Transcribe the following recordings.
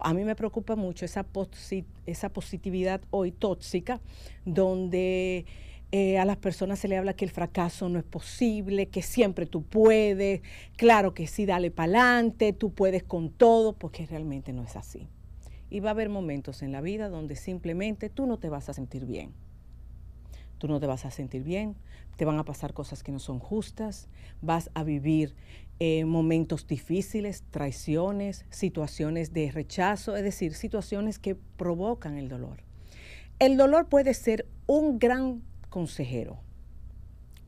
A mí me preocupa mucho esa, esa positividad hoy tóxica, donde eh, a las personas se le habla que el fracaso no es posible, que siempre tú puedes, claro que sí, dale para adelante, tú puedes con todo, porque realmente no es así. Y va a haber momentos en la vida donde simplemente tú no te vas a sentir bien tú no te vas a sentir bien, te van a pasar cosas que no son justas, vas a vivir eh, momentos difíciles, traiciones, situaciones de rechazo, es decir, situaciones que provocan el dolor. El dolor puede ser un gran consejero,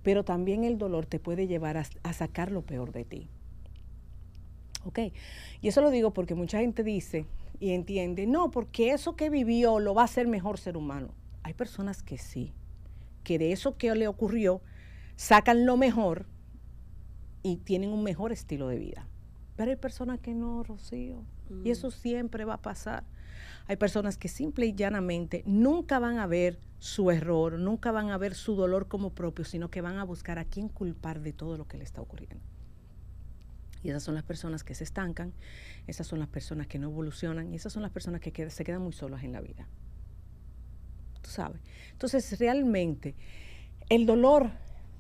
pero también el dolor te puede llevar a, sacar lo peor de ti. ¿Ok? Y eso lo digo porque mucha gente dice y entiende, no, porque eso que vivió lo va a hacer mejor ser humano. Hay personas que sí, que de eso que le ocurrió sacan lo mejor y tienen un mejor estilo de vida. Pero hay personas que no, Rocío, y eso mm. siempre va a pasar. Hay personas que simple y llanamente nunca van a ver su error, nunca van a ver su dolor como propio, sino que van a buscar a quién culpar de todo lo que le está ocurriendo. Y esas son las personas que se estancan, esas son las personas que no evolucionan y esas son las personas que se quedan muy solas en la vida tú sabes. Entonces, realmente, el dolor,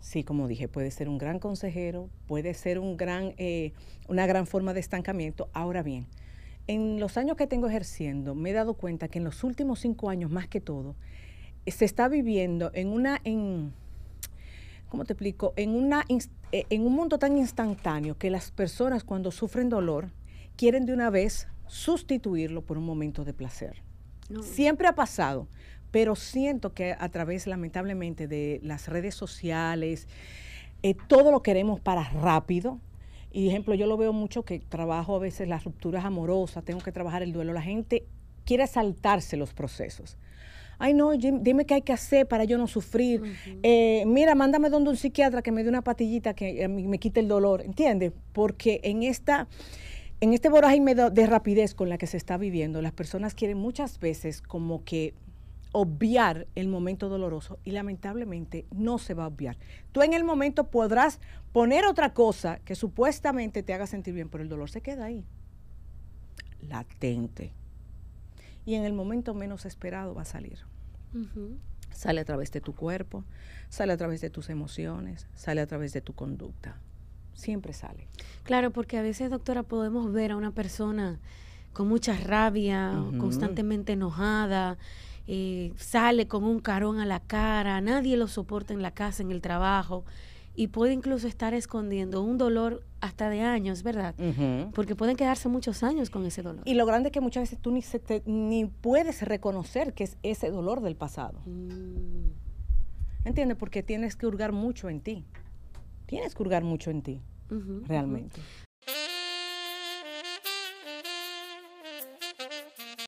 sí, como dije, puede ser un gran consejero, puede ser un gran, eh, una gran forma de estancamiento. Ahora bien, en los años que tengo ejerciendo, me he dado cuenta que en los últimos cinco años, más que todo, se está viviendo en una, ¿cómo te explico? En, una, eh, en un mundo tan instantáneo que las personas cuando sufren dolor quieren de una vez sustituirlo por un momento de placer. Siempre ha pasado, pero siento que a través, lamentablemente, de las redes sociales, eh, todo lo queremos para rápido. Y ejemplo, yo lo veo mucho que trabajo a veces las rupturas amorosas, tengo que trabajar el duelo. La gente quiere saltarse los procesos. Ay, no, dime qué hay que hacer para yo no sufrir. Eh, mira, mándame donde un psiquiatra que me dé una patillita que eh, me quite el dolor, ¿entiendes? Porque en esta en este voraje de rapidez con la que se está viviendo, las personas quieren muchas veces como que obviar el momento doloroso y lamentablemente no se va a obviar. Tú en el momento podrás poner otra cosa que supuestamente te haga sentir bien, pero el dolor se queda ahí, latente. Y en el momento menos esperado va a salir. Sale a través de tu cuerpo, sale a través de tus emociones, sale a través de tu conducta. Siempre sale. Claro, porque a veces, doctora, podemos ver a una persona con mucha rabia, constantemente enojada, eh, sale con un carón a la cara, nadie lo soporta en la casa, en el trabajo, y puede incluso estar escondiendo un dolor hasta de años, ¿verdad? Porque pueden quedarse muchos años con ese dolor. Y lo grande es que muchas veces tú ni, ni puedes reconocer que es ese dolor del pasado. entiende? Mm. ¿Entiendes? Porque tienes que hurgar mucho en ti. Tienes que hurgar mucho en ti. realmente.